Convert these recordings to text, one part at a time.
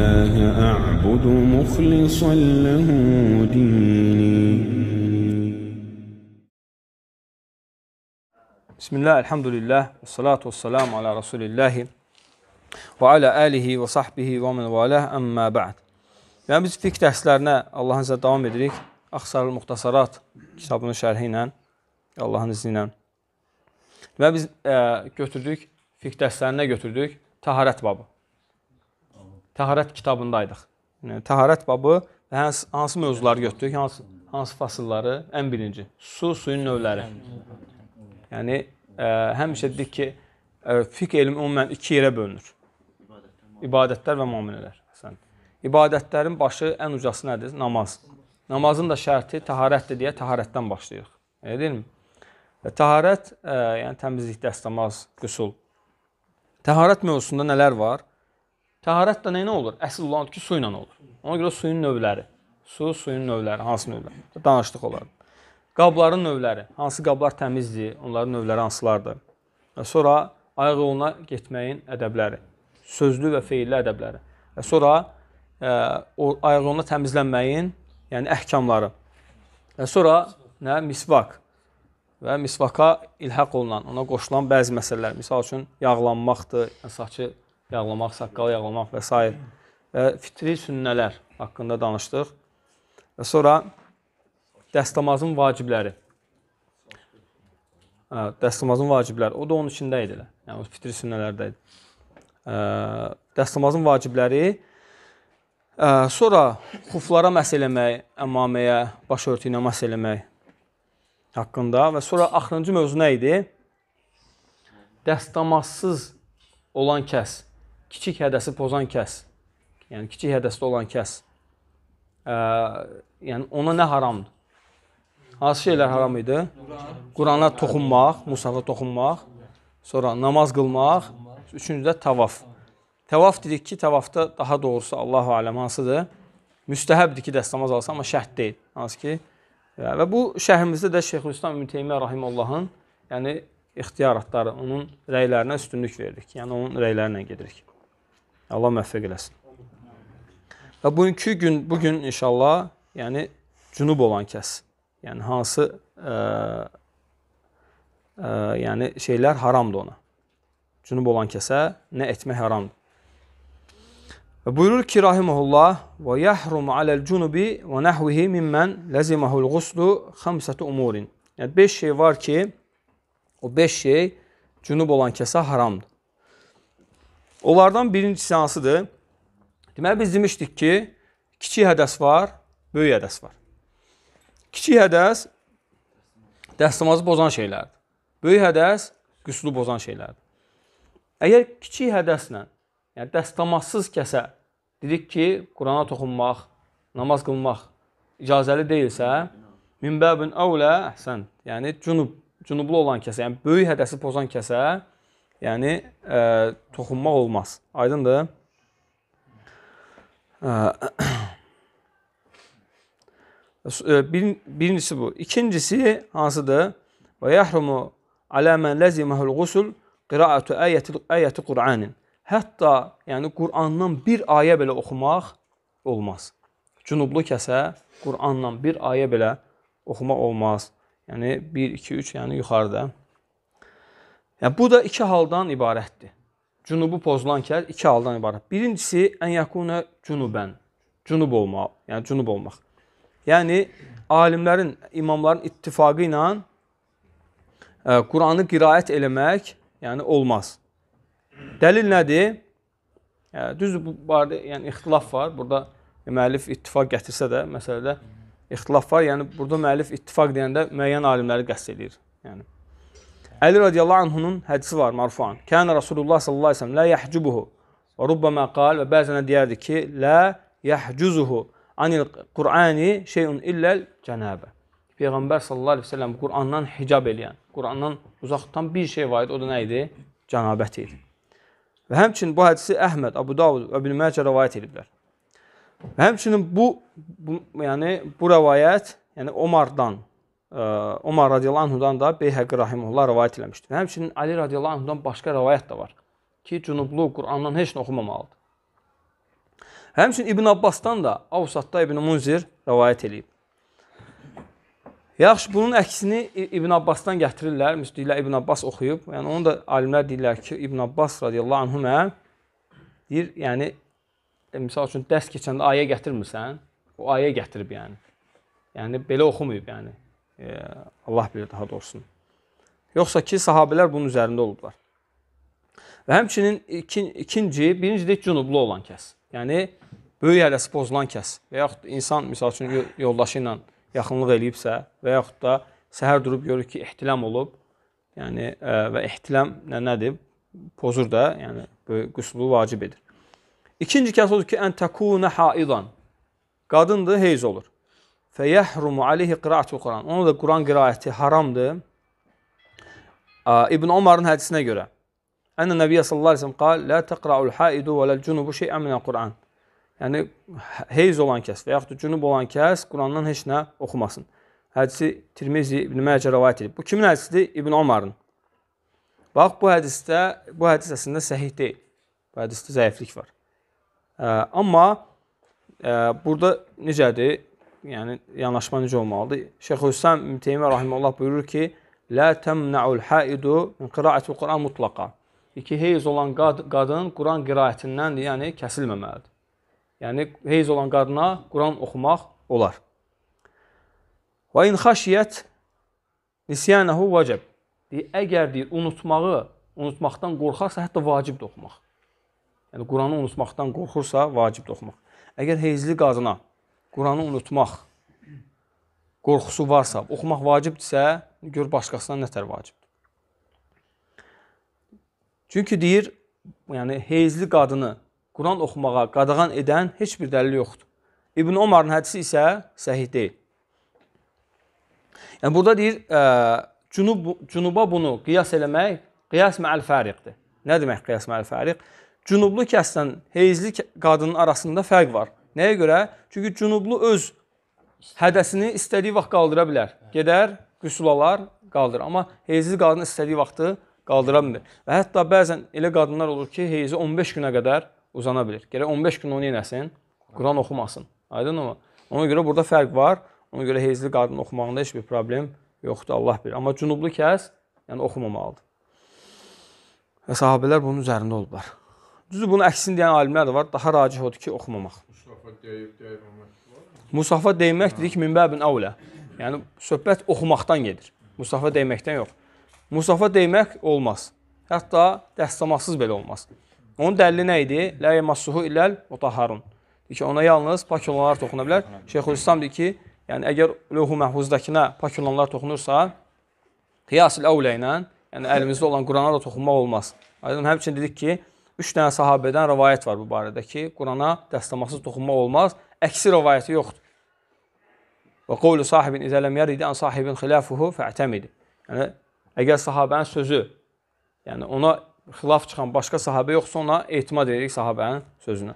الله أعبد مخلصا له ديني بسم الله الحمد لله والصلاة والسلام على رسول الله və alə alihi və sahbihi və men valəh əmmə ba'd. Yəni biz fiqh dərslərinə Allahın iznilə davam edirik. Axsarul Muxtasarat kitabının şərhi ilə Allahın izni ilə. Və biz ə, e, götürdük fiqh dərslərinə götürdük taharət babı təharət kitabındaydıq. Yəni təharət babı və hansı, hansı mövzuları götürdük, hansı hansı fasılları? Ən birinci su, suyun növləri. Yəni ə, e, həmişə dedik ki, ə, e, fiqh elmi ümumən iki yerə bölünür. İbadətlər və müamilələr. Həsən. İbadətlərin başı ən ucası nədir? Namaz. Namazın da şərti təharətdir deyə təharətdən başlayırıq. Elə deyilmi? Və təharət, ə, e, yəni təmizlik, dəstəmaz, qüsul. Təharət mövzusunda nələr var? Təharət də nə ilə olur? Əsl olan ki, su ilə olur. Ona görə suyun növləri. Su, suyun növləri, hansı növlər? Danışdıq onları. Qabların növləri, hansı qablar təmizdir, onların növləri hansılardır? Və sonra ayaq yoluna getməyin ədəbləri, sözlü və feilli ədəbləri. Və sonra ə, e, o ayaq yoluna təmizlənməyin, yəni əhkamları. Və sonra nə misvak və misvaka ilhaq olunan, ona qoşulan bəzi məsələlər, məsəl üçün yağlanmaqdır, yəni saçı yağlamaq, saqqal yağlamaq və s. və fitri sünnələr haqqında danışdıq. Və sonra dəstəmazın vacibləri. Hə, dəstəmazın vacibləri. O da onun içində idi. Yəni fitri sünnələrdə idi. Hə, dəstəmazın vacibləri hə, sonra xuflara məs eləmək, əmaməyə, baş örtüyünə məs eləmək haqqında və sonra axırıncı mövzu nə idi? Dəstəmazsız olan kəs kiçik hədəsi pozan kəs, yəni kiçik hədəsdə olan kəs, ə, e, yəni ona nə haramdır? Hansı şeylər haram idi? Qurana toxunmaq, Musafa toxunmaq, sonra namaz qılmaq, üçüncü də tavaf. Tavaf dedik ki, tavafda daha doğrusu Allahu aləm hansıdır? Müstəhəbdir ki, dəstəmaz alsa, amma şərt deyil. Hansı ki e, və bu şəhrimizdə də Şeyxülislam İbn Teymiyyə rahimehullahın, yəni ixtiyaratları, onun rəylərinə üstünlük veririk. Yəni onun rəylərinə gedirik. Allah müvəffəq eləsin. Və bugünkü gün, bugün inşallah, yəni cünub olan kəs, yəni hansı ə, e, ə, e, yəni şeylər haramdır ona. Cünub olan kəsə nə etmək haramdır. Və buyurur ki, rahimehullah, "Və yahrum aləl-cunubi və nahvihi mimmen lazimahul-ğuslu xamsatu umurin." Yəni 5 şey var ki, o 5 şey cünub olan kəsə haramdır. Onlardan birincisi hansıdır? Deməli, biz demişdik ki, kiçik hədəs var, böyük hədəs var. Kiçik hədəs dəstəmazı bozan şeylərdir. Böyük hədəs qüsulu bozan şeylərdir. Əgər kiçik hədəslə, yəni dəstəmazsız kəsə dedik ki, Qurana toxunmaq, namaz qılmaq icazəli deyilsə, minbəbün əvlə, əhsən, yəni cünub, cünublu olan kəsə, yəni böyük hədəsi pozan kəsə Yəni ə, e, toxunmaq olmaz. Aydındır? E, e, bir, birincisi bu. İkincisi hansıdır? Və yəhrumu alə mən ləziməhul qusul qiraətu ayəti ayəti Qur'anin. Hətta yəni Qur'andan bir ayə belə oxumaq olmaz. Cənublu kəsə Qur'andan bir ayə belə oxumaq olmaz. Yəni 1 2 3 yəni yuxarıda. Yəni, bu da iki haldan ibarətdir. Cunubu pozulan kəl iki haldan ibarət. Birincisi, ən yakuna cunubən, cunub olmaq, yəni cunub olmaq. Yəni, alimlərin, imamların ittifaqı ilə e, Quranı qirayət eləmək yəni, olmaz. Dəlil nədir? Yəni, düzdür, bu barədə yəni, ixtilaf var. Burada müəllif ittifaq gətirsə də, məsələdə ixtilaf var. Yəni, burada müəllif ittifaq deyəndə müəyyən alimləri qəst edir. Yəni, Əli radiyallahu anhunun hədisi var marfuan. Kənə Rasulullah sallallahu əleyhi və səlləm la yahcubuhu və rubbama qal və bəzən deyərdi ki, la yahcuzuhu anil Qur'ani şeyun illəl cənabə. Peyğəmbər sallallahu əleyhi və səlləm Qur'andan hicab eləyən, Qur'andan uzaq tutan bir şey var idi, o da nə idi? Cənabət idi. Və həmçinin bu hədisi Əhməd, Abu Davud və İbn Məcə rivayet ediblər. Və həmçinin bu, bu yəni bu rivayet, yəni Omardan Umar radiyallahu anhudan da Beyhəqi rahimullah rivayət eləmişdir. Həmçinin Ali radiyallahu anhudan başqa rivayət də var ki, cənublu Qur'andan heç nə oxumamalıdır. Həmçinin İbn Abbasdan da Avsatda İbn Munzir rivayət eləyib. Yaxşı, bunun əksini İbn Abbasdan gətirirlər. Müstəqillər İbn Abbas oxuyub. Yəni onu da alimlər deyirlər ki, İbn Abbas radiyallahu anhu mə deyir, yəni e, misal üçün dərs keçəndə ayə gətirmirsən, o ayə gətirib yəni. Yəni belə oxumayıb yəni. Allah bilir daha doğrusu. Yoxsa ki, sahabələr bunun üzərində olublar. Və həmçinin ikin, ikinci, birinci də cənublu olan kəs. Yəni, böyük hələsi bozulan kəs və yaxud insan, misal üçün, yoldaşı ilə yaxınlıq eləyibsə və yaxud da səhər durub görür ki, ehtilam olub. Yəni, ə, və ehtilam nə, nədir? Pozur da, yəni, qüsulu vacib edir. İkinci kəs odur ki, ən təkunə haidan. Qadındır, heyz olur feyəhrumu aleyhi qiraatu Quran. Ona da Quran qiraəti haramdır. İbn Omarın hədisinə görə. Ənə Nəbiyyə sallallahu əleyhi və səlləm qal: "La təqra'ul haidu və la'l-cunubu şey'an min Quran." Yəni heyz olan kəs və yaxud da cünub olan kəs Qurandan heç nə oxumasın. Hədisi Tirmizi İbn Məcə rivayet edib. Bu kimin hədisidir? İbn Omarın. Bax bu hədisdə bu hədis əslində səhih deyil. Bu hədisdə zəiflik var. Ə, amma ə, burada necədir? yəni yanaşma necə olmalıdır? Şeyx Hüsam İbn Teymiyyə rahimehullah buyurur ki, "Lə təmna'ul haidu min qira'atil Qur'an mutlaqa." İki heyz olan qad qadın Quran qiraətindən, yəni kəsilməməlidir. Yəni heyz olan qadına Quran oxumaq olar. Və in xəşiyət nisyanahu vacib. Deyir, əgər deyir unutmağı, unutmaqdan qorxarsa, hətta vacibdir oxumaq. Yəni Quranı unutmaqdan qorxursa, vacibdir oxumaq. Əgər heyzli qadına Quranı unutmaq qorxusu varsa, oxumaq vacibdirsə, gör başqasına nətər vacibdir. Çünki deyir, yəni heyzli qadını Quran oxumağa qadağan edən heç bir dəlil yoxdur. İbn Omarın hədisi isə səhih deyil. Yəni burada deyir, ə, e, cünub, cünuba bunu qiyas eləmək qiyas mə'al fəriqdir. Nə demək qiyas mə'al fəriq? Cünublu kəsdən heyzli qadının arasında fərq var. Nəyə görə? Çünki cənublu öz hədəsini istədiyi vaxt qaldıra bilər. Gedər, qüsul alar, qaldırır. Amma heyzli qadın istədiyi vaxtı qaldıra bilmir. Və hətta bəzən elə qadınlar olur ki, heyzi 15 günə qədər uzana bilir. Gərək 15 gün onu yenəsin, Quran oxumasın. Aydınmı? Ona görə burada fərq var. Ona görə heyzli qadın oxumağında heç bir problem yoxdur, Allah bilir. Amma cənublu kəs yəni oxumamalıdır. Və sahabelər bunun üzərində olublar. Düzdür, bunun əksini deyən alimlər də var. Daha racih odur ki, oxumamaq. Musafa deymək dedik minbəbin əvlə. Yəni söhbət oxumaqdan gedir. Musafa deyməkdən yox. Musafa deymək olmaz. Hətta dəstəmatsız belə olmaz. Onun dəlili nə idi? La yamassuhu illəl mutahharun. Ki ona yalnız pak olanlar toxuna bilər. Şeyxülislam deyir ki, yəni əgər lövh-u məhfuzdakına pak olanlar toxunursa, qiyas-ül əvlə ilə, yəni əlimizdə olan Qurana da toxunmaq olmaz. Aydın həmçinin dedik ki, 3 dənə sahabədən rivayət var bu barədə ki, Qurana dəstəmasız toxunmaq olmaz. Əksi rivayəti yoxdur. Və qovlu sahibin izələm yaridi an sahibin xilafuhu fəətəmidi. Yəni, əgər sahabənin sözü, yəni ona xilaf çıxan başqa sahabə yoxsa ona etimad edirik sahabənin sözünə.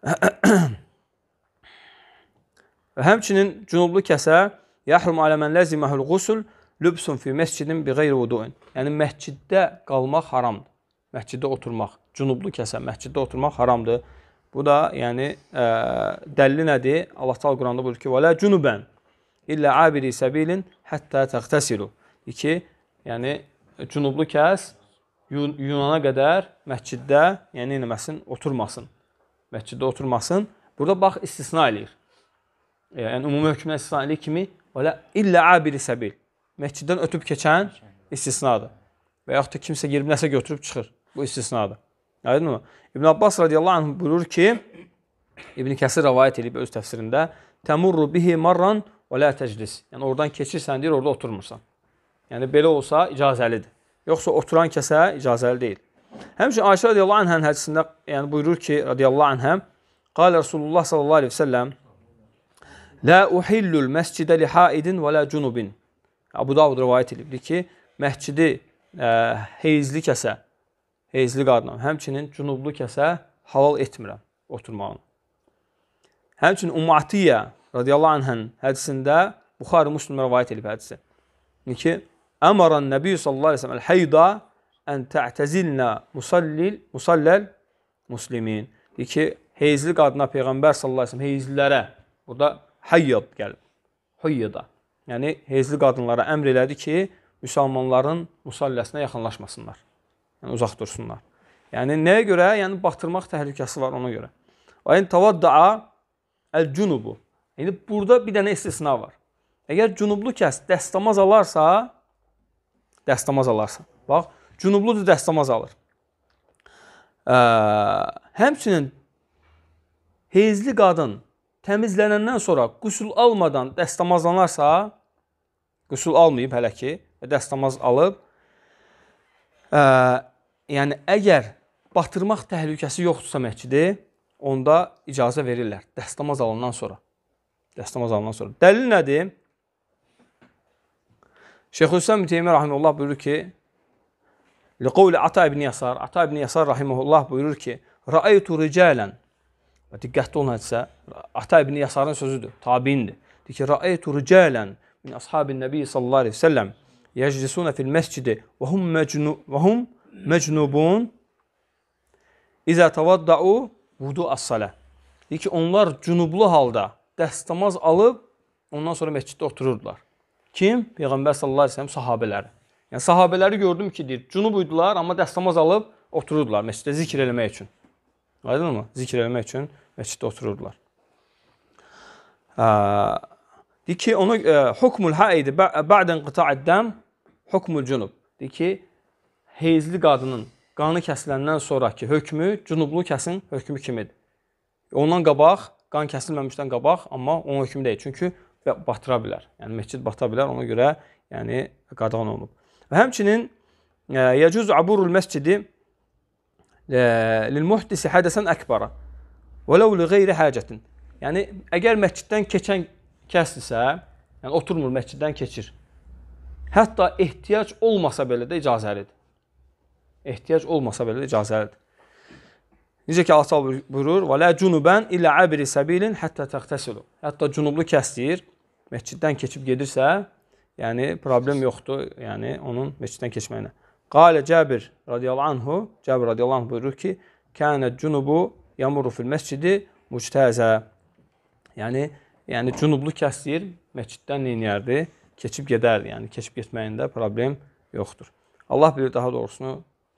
Və həmçinin cünublu kəsə yəhrum aləmən ləziməhül qusul lübsun fi məscidin bi qeyri vuduin. Yəni, məsciddə qalmaq haramdır. Məsciddə oturmaq, cənublu kəsə məsciddə oturmaq haramdır. Bu da, yəni ə, e, dəlil nədir? Allah Taala Quranda buyurur ki: "Və la cunuban illə abiri sabilin hatta taghtasilu." 2. Yəni cənublu kəs yun Yunana qədər məsciddə, yəni eləməsin, oturmasın. Məsciddə oturmasın. Burada bax istisna eləyir. E, yəni ümumi hökmə istisna eləyir kimi və la illə abiri sabil. Məsciddən ötüb keçən istisnadır. Və yaxud da kimsə girib nəsə götürüb çıxır. Bu istisnadır. Aydınmı? İbn Abbas radiyallahu anh buyurur ki, İbn Kəsir rəvayət edib öz təfsirində, təmurru bihi marran və la təclis. Yəni oradan keçirsən deyir, orada oturmursan. Yəni belə olsa icazəlidir. Yoxsa oturan kəsə icazəli deyil. Həmçinin Ayşə radiyallahu anhənin hədisində yəni buyurur ki, radiyallahu anhə, qala Rasulullah sallallahu əleyhi və səlləm: "La uhillul məscidə li haidin və la cunubin." Abu Davud rivayət edibdir ki, məscidi ə, e, heyzli kəsə heyzli qadına, həmçinin cünublu kəsə halal etmirəm oturmağını. Həmçinin Ummu Atiyyə radiyallahu anhın hədisində Buxari Müslim rivayet edib hədisi. ki, Əmaran Nəbi sallallahu əleyhi və səlləm el-heyda ən ta'tazilna musallil musallal muslimin. Deyir ki, heyzli qadına peyğəmbər sallallahu əleyhi və səlləm heyzlilərə burada hayyad gəlib. Hayyada. Yəni heyzli qadınlara əmr elədi ki, müsəlmanların musalləsinə yaxınlaşmasınlar. Yəni uzaq dursunlar. Yəni nəyə görə? Yəni batırmaq təhlükəsi var ona görə. Və in tavaddaa el-cunubu. İndi yəni burada bir dənə istisna var. Əgər cənublu kəs dəstəmaz alarsa, dəstəmaz alarsa. Bax, cənubludur dəstəmaz alır. Ə, həmçinin heyzli qadın təmizlənəndən sonra qüsul almadan dəstəmazlanarsa, qüsul almayıb hələ ki, dəstəmaz alıb, ə, yəni əgər batırmaq təhlükəsi yoxdursa məscidi, onda icazə verirlər dəstəmaz alınandan sonra. Dəstəmaz alınandan sonra. Dəlil nədir? Şeyxülislam Müteymmi rahimehullah buyurur ki: "Liqavli Ata ibn Yasar, Ata ibn Yasar rahimehullah buyurur ki: "Ra'aytu ricalan" Və diqqətli olun hadisə. Ata ibn Yasarın sözüdür, təbiindir. Deyir ki: "Ra'aytu ricalan min ashabin Nabi sallallahu əleyhi və səlləm yeclisuna fil məscidi və hum məcnun və hum mecnubun izə tavaddau vudu as-salə. Deyir ki, onlar cünublu halda dəstəmaz alıb ondan sonra məsciddə otururdular. Kim? Peyğəmbər sallallahu əleyhi və səlləm sahabeləri. Yəni sahabeləri gördüm ki, deyir, cünub idilər, amma dəstəmaz alıb otururdular məsciddə zikr eləmək üçün. Aydınmı? Zikr eləmək üçün məsciddə otururdular. Deyir ki, ona hukmul haid ba'dan qita'id dam hukmul cunub. Deyir ki, heyzli qadının qanı kəsiləndən sonrakı hökmü cünublu kəsin hökmü kimidir. Ondan qabaq, qan kəsilməmişdən qabaq, amma onun hökmü deyil. Çünki batıra bilər. Yəni məscid bata bilər, ona görə yəni qadağan olunub. Və həmçinin e, yəcuz aburul məscidi e, lil muhdisi hadasan akbara və law li ghayri hacatin. Yəni əgər məsciddən keçən kəsdirsə, yəni oturmur məsciddən keçir. Hətta ehtiyac olmasa belə də icazəlidir ehtiyac olmasa belə icazəlidir. Necə ki Allah buyurur: "Və la cunuban illa abri sabilin hatta taghtasilu." Hətta cunublu kəs deyir, məsciddən keçib gedirsə, yəni problem yoxdur, yəni onun məsciddən keçməyinə. Qalə Cəbir radiyallahu anhu, Cəbir radiyallahu anhu buyurur ki, "Kənə cunubu yamuru fil məscidi mujtəzə." Yəni yəni cunublu kəs deyir, məsciddən neynərdi? Keçib gedərdi. Yəni keçib getməyində problem yoxdur. Allah bilir daha doğrusunu